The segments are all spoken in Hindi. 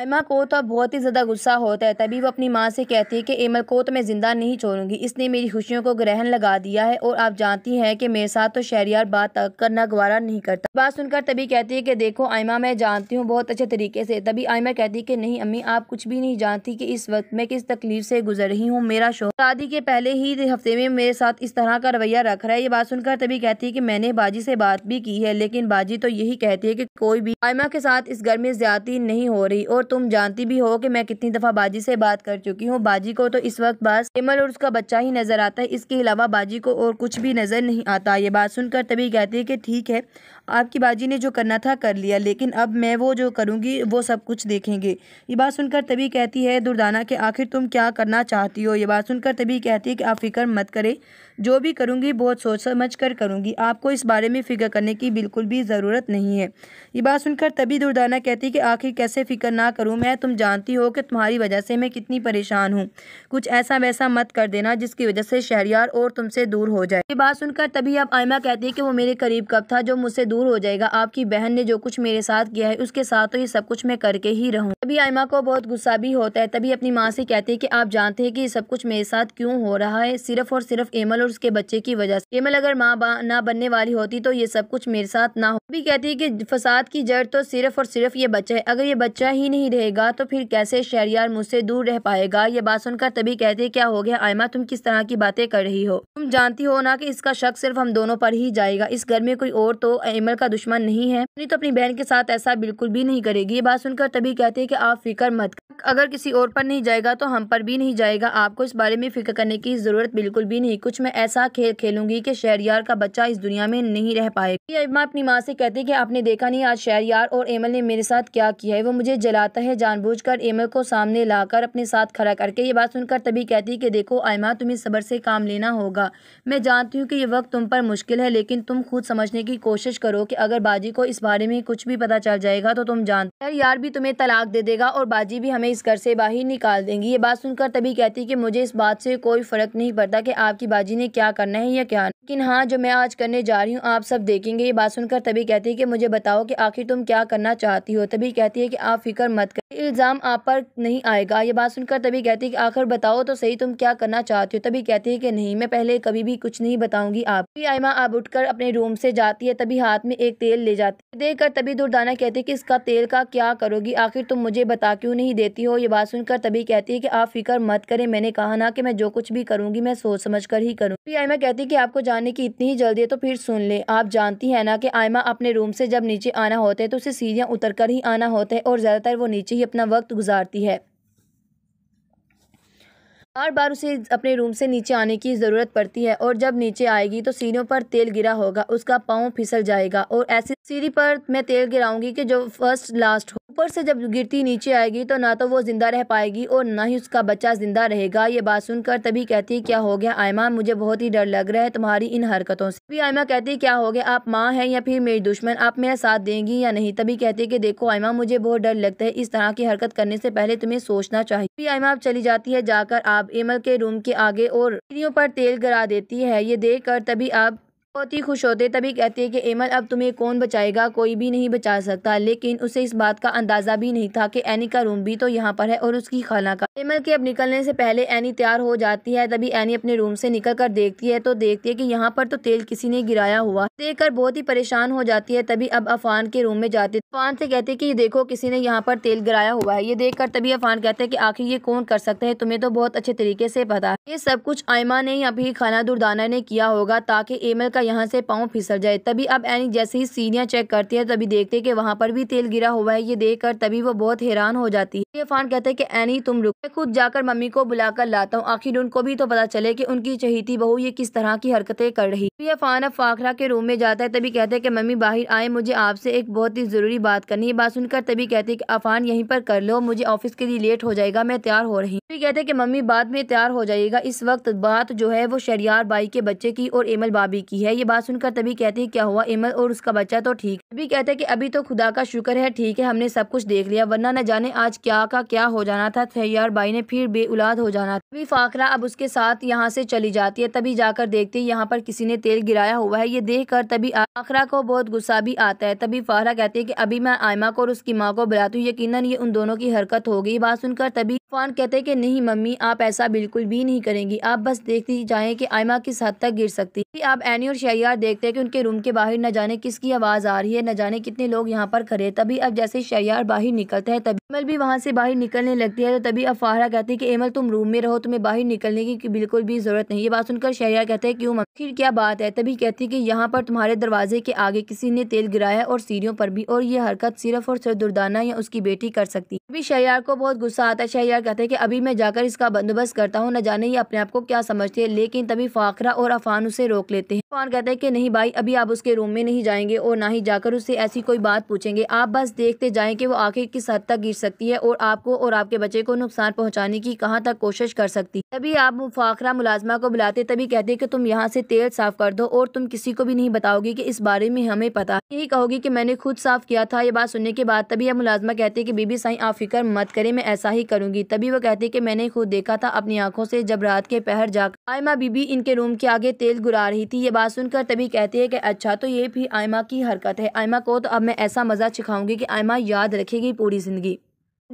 एमा को तो बहुत ही ज़्यादा गुस्सा होता है तभी वो अपनी माँ से कहती है कि एमल को तो मैं ज़िंदा नहीं छोड़ूंगी इसने मेरी खुशियों को ग्रहण लगा दिया है और आप जानती हैं कि मेरे साथ तो शहरियार बात करना गवारा नहीं करता बात सुनकर तभी कहती है कि देखो आयमा मैं जानती हूँ बहुत अच्छे तरीके से तभी आयमा कहती है कि नहीं अम्मी आप कुछ भी नहीं जानती कि इस वक्त मैं किस तकलीफ से गुजर रही हूँ मेरा शोहर शादी के पहले ही हफ्ते में मेरे साथ इस तरह का रवैया रख रहा है ये बात सुनकर तभी कहती है कि मैंने बाजी से बात भी की है लेकिन बाजी तो यही कहती है कि कोई भी आयमा के साथ इस घर में ज्यादा नहीं हो रही और तुम जानती भी हो कि मैं कितनी दफ़ा बाजी से बात कर चुकी हूँ बाजी को तो इस वक्त बस एमल और उसका बच्चा ही नज़र आता है इसके अलावा बाजी को और कुछ भी नज़र नहीं आता ये बात सुनकर तभी कहती है कि ठीक है आपकी बाजी ने जो करना था कर लिया लेकिन अब मैं वो जो करूँगी वो सब कुछ देखेंगे ये बात सुनकर तभी कहती है दुर्दाना कि आखिर तुम क्या करना चाहती हो ये बात सुनकर तभी कहती है कि आप फिक्र मत करें जो भी करूँगी बहुत सोच समझ कर करूँगी आपको इस बारे में फ़िक्र करने की बिल्कुल भी ज़रूरत नहीं है ये बात सुनकर तभी दुर्दाना कहती कि आखिर कैसे फ़िक्र ना करूँ मैं तुम जानती हो कि तुम्हारी वजह से मैं कितनी परेशान हूँ कुछ ऐसा वैसा मत कर देना जिसकी वजह से शहरियार और तुमसे दूर हो जाए ये बात सुनकर तभी आप आयमा कहती है कि वो मेरे करीब कब था जो मुझसे दूर हो जाएगा आपकी बहन ने जो कुछ मेरे साथ किया है उसके साथ तो ये सब कुछ मैं करके ही रहूँ तभी आयमा को बहुत गुस्सा भी होता है तभी अपनी माँ से कहती है कि आप जानते हैं कि ये सब कुछ मेरे साथ क्यों हो रहा है सिर्फ और सिर्फ एमल और उसके बच्चे की वजह से एमल अगर माँ ना बनने वाली होती तो ये सब कुछ मेरे साथ ना हो भी कहती है की फसाद की जड़ तो सिर्फ और सिर्फ ये बच्चा है अगर ये बच्चा ही नहीं रहेगा तो फिर कैसे शहरियार मुझसे दूर रह पाएगा ये बात सुनकर तभी कहते क्या हो गया आयमा तुम किस तरह की बातें कर रही हो तुम जानती हो ना कि इसका शक सिर्फ हम दोनों पर ही जाएगा इस घर में कोई और तो विमल का दुश्मन नहीं है तो अपनी बहन के साथ ऐसा बिल्कुल भी नहीं करेगी ये बात सुनकर तभी कहती है कि आप फिक्र मत अगर किसी और पर नहीं जाएगा तो हम पर भी नहीं जाएगा आपको इस बारे में फ़िक्र करने की ज़रूरत बिल्कुल भी नहीं कुछ मैं ऐसा खेल खेलूंगी कि शहरियार का बच्चा इस दुनिया में नहीं रह पाएगा एमा अपनी माँ से कहती है कि आपने देखा नहीं आज शहरियार और एमल ने मेरे साथ क्या किया है वो मुझे जलाता है कर एमल को सामने लाकर अपने साथ खड़ा करके ये बात सुनकर तभी कहती है कि देखो आयमा तुम्हें सबर से काम लेना होगा मैं जानती हूँ कि ये वक्त तुम पर मुश्किल है लेकिन तुम खुद समझने की कोशिश करो कि अगर बाजी को इस बारे में कुछ भी पता चल जाएगा तो तुम जानते यार भी तुम्हें तलाक दे देगा और बाजी भी हमें हमें इस घर से बाहर निकाल देंगी ये बात सुनकर तभी कहती है कि मुझे इस बात से कोई फ़र्क नहीं पड़ता कि आपकी बाजी ने क्या करना है या क्या लेकिन हाँ जो मैं आज करने जा रही हूँ आप सब देखेंगे ये बात सुनकर तभी कहती है कि मुझे बताओ कि आखिर तुम क्या करना चाहती हो तभी कहती है कि आप फिक्र मत कर इल्ज़ाम आप पर नहीं आएगा ये बात सुनकर तभी कहती है कि आखिर बताओ तो सही तुम क्या करना चाहती हो तभी कहती है कि नहीं मैं पहले कभी भी कुछ नहीं बताऊंगी आप भी आयमा आप उठकर अपने रूम से जाती है तभी हाथ में एक तेल ले जाती है देख कर तभी दुर्दाना कहती है कि इसका तेल का क्या करोगी आखिर तुम मुझे बता क्यों नहीं देती देती हो ये बात सुनकर तभी कहती है कि आप फिक्र मत करें मैंने कहा ना कि मैं जो कुछ भी करूंगी मैं सोच समझ कर ही करूँ फिर आयमा कहती है कि आपको जाने की इतनी ही जल्दी है तो फिर सुन ले आप जानती है ना कि आयमा अपने रूम से जब नीचे आना होता है तो उसे सीढ़ियाँ उतर कर ही आना होता है और ज़्यादातर वो नीचे ही अपना वक्त गुजारती है हर बार उसे अपने रूम से नीचे आने की ज़रूरत पड़ती है और जब नीचे आएगी तो सीढ़ियों पर तेल गिरा होगा उसका पाँव फिसल जाएगा और ऐसी सीढ़ी पर मैं तेल गिराऊंगी कि जो फर्स्ट लास्ट हो ऊपर से जब गिरती नीचे आएगी तो ना तो वो ज़िंदा रह पाएगी और ना ही उसका बच्चा ज़िंदा रहेगा ये बात सुनकर तभी कहती क्या हो गया आयमा मुझे बहुत ही डर लग रहा है तुम्हारी इन हरकतों से तभी आयमा कहती क्या हो गया आप माँ हैं या फिर मेरी दुश्मन आप मेरा साथ देंगी या नहीं तभी कहती कि देखो आयमा मुझे बहुत डर लगता है इस तरह की हरकत करने से पहले तुम्हें सोचना चाहिए तभी आयमा आप चली जाती है जाकर आप एमल के रूम के आगे और पर तेल गरा देती है ये देख कर तभी आप बहुत ही खुश होते तभी कहते हैं कि एमल अब तुम्हें कौन बचाएगा कोई भी नहीं बचा सकता लेकिन उसे इस बात का अंदाज़ा भी नहीं था कि एनी का रूम भी तो यहाँ पर है और उसकी खाना का एमल के अब निकलने से पहले एनी तैयार हो जाती है तभी एनी अपने रूम से निकल कर देखती है तो देखती है कि यहाँ पर तो तेल किसी ने गिराया हुआ देख कर बहुत ही परेशान हो जाती है तभी अब अफान के रूम में जाती अफान से कहते की देखो किसी ने यहाँ पर तेल गिराया हुआ है ये देख कर तभी अफान कहते हैं की आखिर ये कौन कर सकते हैं तुम्हें तो बहुत अच्छे तरीके ऐसी पता है ये सब कुछ आयमा ने या फिर खाना दुर्दाना ने किया होगा ताकि एमल का यहाँ से पाँव फिसल जाए तभी अब एनी जैसे ही सीनियर चेक करती है तभी देखते हैं कि वहाँ पर भी तेल गिरा हुआ है ये कर तभी वो बहुत हैरान हो जाती है इरफान कहते हैं कि एनी तुम रुक मैं खुद जाकर मम्मी को बुलाकर लाता हूँ आखिर उनको भी तो पता चले कि उनकी चहेती बहू ये किस तरह की हरकतें कर रही है इरफान अब फाखरा के रूम में जाता है तभी कहते हैं कि मम्मी बाहर आए मुझे आपसे एक बहुत ही ज़रूरी बात करनी है बात सुनकर तभी कहते हैं कि अफान यहीं पर कर लो मुझे ऑफिस के लिए लेट हो जाएगा मैं तैयार हो रही हूँ कहते हैं कि मम्मी बाद में तैयार हो जाएगा इस वक्त बात जो है वो शरियार बाई के बच्चे की और एमल बाबी की है ये बात सुनकर तभी कहती है क्या हुआ इमर और उसका बच्चा तो ठीक तभी कहते हैं कि अभी तो खुदा का शुक्र है ठीक है हमने सब कुछ देख लिया वरना न जाने आज क्या का क्या हो जाना था सैयार भाई ने फिर बेउलाद हो जाना था तभी फाकरा अब उसके साथ यहाँ से चली जाती है तभी जाकर देखती है यहाँ पर किसी ने तेल गिराया हुआ है ये देख कर तभी फाकरा को बहुत गुस्सा भी आता है तभी फाखरा कहती है की अभी मैं आयमा को और उसकी माँ को बुलाती हूँ यकीन ये उन दोनों की हरकत हो गई बात सुनकर तभी फान कहते हैं कि नहीं मम्मी आप ऐसा बिल्कुल भी नहीं करेंगी आप बस देखती जाए कि आयमा किस हद तक गिर सकती आप एनी और शैयार देखते हैं कि उनके रूम के बाहर न जाने किसकी आवाज़ आ रही है न जाने कितने लोग यहाँ पर खड़े तभी अब जैसे शैयार बाहर निकलते हैं तभी एमल भी वहाँ से बाहर निकलने लगती है तो तभी अब फाहरा कहती है कि एमल तुम रूम में रहो तुम्हें बाहर निकलने की बिल्कुल भी ज़रूरत नहीं ये बात सुनकर शैयार कहते हैं क्यों फिर क्या बात है तभी कहती है कि यहाँ पर तुम्हारे दरवाजे के आगे किसी ने तेल गिराया है और सीढ़ियों पर भी और ये हरकत सिर्फ और सिर्फ दुर्दाना या उसकी बेटी कर सकती अभी शहयार को बहुत गुस्सा आता है शहयार कहते हैं कि अभी मैं जाकर इसका बंदोबस्त करता हूँ न जाने ये अपने आप को क्या समझते हैं लेकिन तभी फाखरा और अफान उसे रोक लेते हैं सलमान कहते हैं कि नहीं भाई अभी आप उसके रूम में नहीं जाएंगे और ना ही जाकर उससे ऐसी कोई बात पूछेंगे आप बस देखते जाएं कि वो आखिर किस हद तक गिर सकती है और आपको और आपके बच्चे को नुकसान पहुंचाने की कहां तक कोशिश कर सकती है तभी आप मुफाखरा मुलाजमा को बुलाते तभी कहते कि तुम यहाँ से तेल साफ कर दो और तुम किसी को भी नहीं बताओगे की इस बारे में हमें पता यही कहोगी की मैंने खुद साफ किया था ये बात सुनने के बाद तभी आप मुलाजमा कहते की बीबी साई आप फिक्र मत करे मैं ऐसा ही करूंगी तभी वो कहते की मैंने खुद देखा था अपनी आंखों से जब रात के पहर जाकर आयमा बीबी इनके रूम के आगे तेल गुरा रही थी ये बात सुनकर तभी कहती है कि अच्छा तो ये भी आयमा की हरकत है आयमा को तो अब मैं ऐसा मज़ा सिखाऊंगी कि आयमा याद रखेगी पूरी ज़िंदगी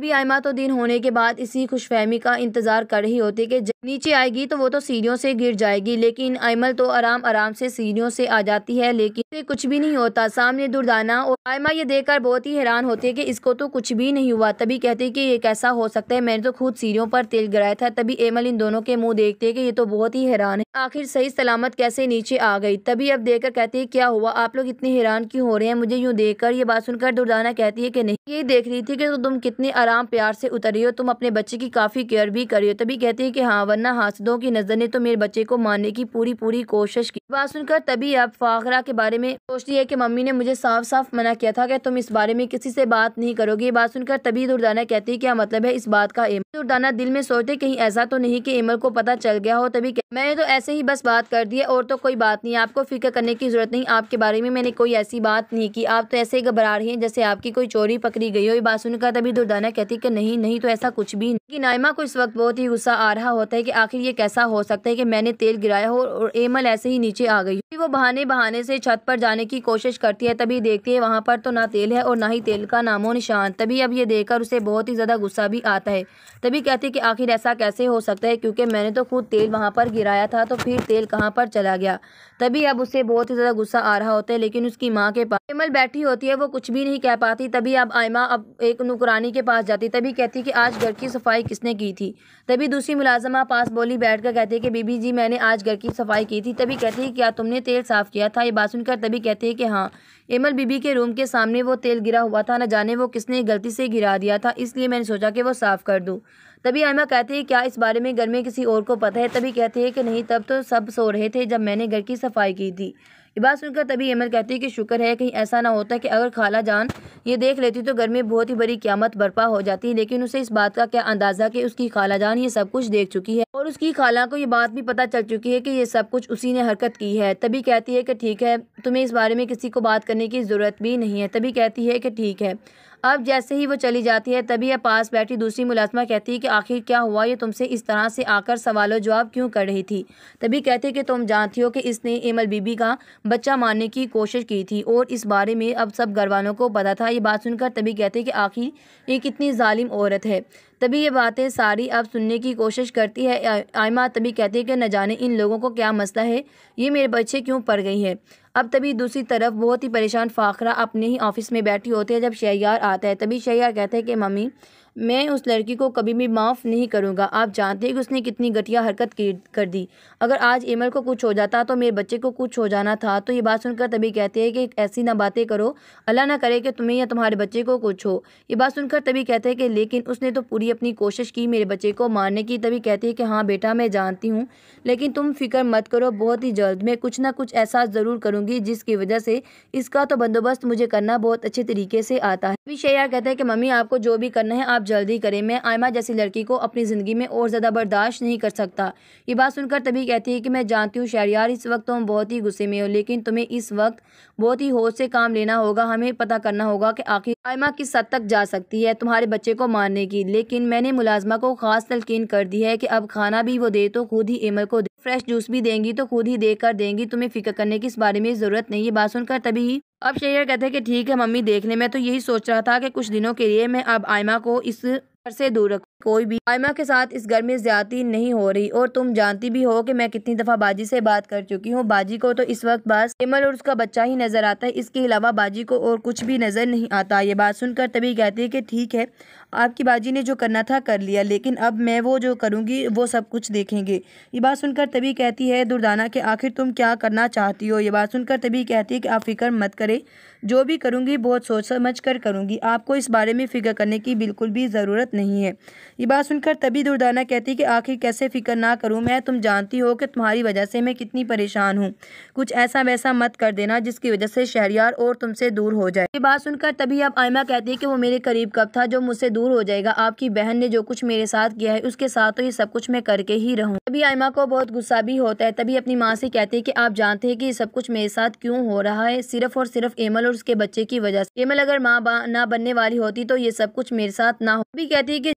भी आयमा तो दिन होने के बाद इसी खुशफहमी का इंतज़ार कर रही होती कि नीचे आएगी तो वो तो सीढ़ियों से गिर जाएगी लेकिन आयमल तो आराम आराम से सीढ़ियों से आ जाती है लेकिन उसे कुछ भी नहीं होता सामने दुर्दाना और आयमा ये देखकर बहुत ही हैरान होती है कि इसको तो कुछ भी नहीं हुआ तभी कहती है कि ये कैसा हो सकता है मैंने तो खुद सीढ़ियों पर तेल गिराया था तभी एमल इन दोनों के मुँह देखते है की ये तो बहुत ही हैरान है आखिर सही सलामत कैसे नीचे आ गई तभी अब कर कहती है क्या हुआ आप लोग इतने हैरान क्यों हो रहे हैं मुझे यूँ देख ये बात सुनकर दुर्दाना कहती है की नहीं ये देख रही थी की तो तुम कितने आराम आराम प्यार से उतरियो तुम अपने बच्चे की काफ़ी केयर भी करियो तभी कहती है कि हाँ वरना हासदों की नज़र ने तो मेरे बच्चे को मारने की पूरी पूरी कोशिश की बात सुनकर तभी अब फाखरा के बारे में सोचती है कि मम्मी ने मुझे साफ साफ मना किया था कि तुम इस बारे में किसी से बात नहीं करोगे ये बात सुनकर तभी दुर्दाना कहती है क्या मतलब है इस बात का एम दुर्दाना दिल में सोचते कहीं ऐसा तो नहीं की एमर को पता चल गया हो तभी मैंने तो ऐसे ही बस बात कर दी है और तो कोई बात नहीं आपको फिक्र करने की जरूरत नहीं आपके बारे में मैंने कोई ऐसी बात नहीं की आप तो ऐसे घबरा रही हैं जैसे आपकी कोई चोरी पकड़ी गई हो ये बात सुनकर तभी दुर्दाना नायमा कहती है कि नहीं नहीं तो ऐसा कुछ भी नहीं कि नायमा को इस वक्त बहुत ही गुस्सा आ रहा होता है कि आखिर ये कैसा हो सकता है कि मैंने तेल गिराया हो और एमल ऐसे ही नीचे आ गई वो बहाने बहाने से छत पर जाने की कोशिश करती है तभी देखती है वहाँ पर तो ना तेल है और ना ही तेल का नामो निशान तभी अब ये देखकर उसे बहुत ही ज़्यादा गुस्सा भी आता है तभी कहती है कि आखिर ऐसा कैसे हो सकता है क्योंकि मैंने तो खुद तेल वहाँ पर गिराया था तो फिर तेल कहाँ पर चला गया तभी अब उसे बहुत ही ज़्यादा गुस्सा आ रहा होता है लेकिन उसकी माँ के पास एमल बैठी होती है वो कुछ भी नहीं कह पाती तभी अब आयमा अब एक नुकरानी के पास पास जाती तभी कहती कि आज घर की सफाई किसने की थी तभी दूसरी मुलाजमा पास बोली बैठ कर कहती है कि बीबी जी मैंने आज घर की सफाई की थी तभी कहती है क्या तुमने तेल साफ़ किया था ये बात सुनकर तभी कहती है कि हाँ एमल बीबी के रूम के सामने वो तेल गिरा हुआ था न जाने वो किसने गलती से गिरा दिया था इसलिए मैंने सोचा कि वो साफ़ कर दूँ तभी आयमा कहती है क्या इस बारे में घर में किसी और को पता है तभी कहती है कि नहीं तब तो सब सो रहे थे जब मैंने घर की सफाई की थी ये बात सुनकर तभी अमर कहती है कि शुक्र है कहीं ऐसा ना होता कि अगर खाला जान ये देख लेती तो घर में बहुत ही बड़ी क्यामत बर्पा हो जाती है लेकिन उसे इस बात का क्या अंदाज़ा कि उसकी खाला जान ये सब कुछ देख चुकी है और उसकी खाला को ये बात भी पता चल चुकी है कि ये सब कुछ उसी ने हरकत की है तभी कहती है कि ठीक है तुम्हें इस बारे में किसी को बात करने की ज़रूरत भी नहीं है तभी कहती है कि ठीक है अब जैसे ही वो चली जाती है तभी यह पास बैठी दूसरी मुलाजमा कहती है कि आखिर क्या हुआ ये तुमसे इस तरह से आकर सवालों जवाब क्यों कर रही थी तभी कहते कि तुम जानती हो कि इसने एमल बीबी का बच्चा मारने की कोशिश की थी और इस बारे में अब सब घरवालों को पता था ये बात सुनकर तभी कहते कि आखिर ये कितनी ालिम औरत है तभी ये बातें सारी अब सुनने की कोशिश करती है आयमा तभी कहती है कि न जाने इन लोगों को क्या मसला है ये मेरे बच्चे क्यों पड़ गई है अब तभी दूसरी तरफ बहुत ही परेशान फ़ाखरा अपने ही ऑफिस में बैठी होती है जब शहयार आता है तभी शहयार कहते हैं कि मम्मी मैं उस लड़की को कभी भी माफ़ नहीं करूँगा आप जानते हैं कि उसने कितनी घटिया हरकत की कर दी अगर आज एमर को कुछ हो जाता तो मेरे बच्चे को कुछ हो जाना था तो ये बात सुनकर तभी कहते हैं कि ऐसी ना बातें करो अल्लाह ना करे कि तुम्हें या तुम्हारे बच्चे को कुछ हो ये बात सुनकर तभी कहते हैं कि लेकिन उसने तो पूरी अपनी कोशिश की मेरे बच्चे को मारने की तभी कहती है कि हाँ बेटा मैं जानती हूँ लेकिन तुम फिक्र मत करो बहुत ही जल्द मैं कुछ ना कुछ ऐसा ज़रूर करूँगी जिसकी वजह से इसका तो बंदोबस्त मुझे करना बहुत अच्छे तरीके से आता है अभी शेयर कहते हैं कि मम्मी आपको जो भी करना है आप जल्दी करें मैं आयमा जैसी लड़की को अपनी ज़िंदगी में और ज़्यादा बर्दाश्त नहीं कर सकता ये बात सुनकर तभी कहती है कि मैं जानती हूँ शहरियार इस वक्त तुम तो बहुत ही गुस्से में हो लेकिन तुम्हें इस वक्त बहुत ही होश से काम लेना होगा हमें पता करना होगा कि आखिर आयमा किस हद तक जा सकती है तुम्हारे बच्चे को मारने की लेकिन मैंने मुलाजमा को खास तलकिन कर दी है कि अब खाना भी वो दे तो खुद ही एमर को फ्रेश जूस भी देंगी तो खुद ही देख कर देंगी तुम्हें फिक्र करने की इस बारे में ज़रूरत नहीं है बात सुनकर तभी ही अब शेयर कहते हैं कि ठीक है मम्मी देखने में तो यही सोच रहा था कि कुछ दिनों के लिए मैं अब आयमा को इस घर से दूर रखूँ कोई भी आयमा के साथ इस घर में ज्यादा नहीं हो रही और तुम जानती भी हो कि मैं कितनी दफ़ा बाजी से बात कर चुकी हूँ बाजी को तो इस वक्त बस एमल और उसका बच्चा ही नज़र आता है इसके अलावा बाजी को और कुछ भी नज़र नहीं आता ये बात सुनकर तभी कहती है कि ठीक है आपकी बाजी ने जो करना था कर लिया लेकिन अब मैं वो जो करूँगी वो सब कुछ देखेंगे ये बात सुनकर तभी कहती है दुर्दाना कि आखिर तुम क्या करना चाहती हो ये बात सुनकर तभी कहती है कि आप फिक्र मत करें जो भी करूँगी बहुत सोच समझ कर करूँगी आपको इस बारे में फिक्र करने की बिल्कुल भी ज़रूरत नहीं है ये बात सुनकर तभी दुर्दाना कहती कि आखिर कैसे फिक्र ना करूँ मैं तुम जानती हो कि तुम्हारी वजह से मैं कितनी परेशान हूँ कुछ ऐसा वैसा मत कर देना जिसकी वजह से शहरियार और तुमसे दूर हो जाए ये बात सुनकर तभी अब आयमा कहती है कि वो मेरे करीब कब था जो मुझसे दूर हो जाएगा आपकी बहन ने जो कुछ मेरे साथ किया है उसके साथ तो ये सब कुछ मैं करके ही रहूँ तभी आयमा को बहुत गुस्सा भी होता है तभी अपनी माँ से कहती है कि आप जानते हैं कि ये सब कुछ मेरे साथ क्यों हो रहा है सिर्फ और सिर्फ एमल और उसके बच्चे की वजह से एमल अगर माँ ना बनने वाली होती तो ये सब कुछ मेरे साथ ना हो भी कहती है कि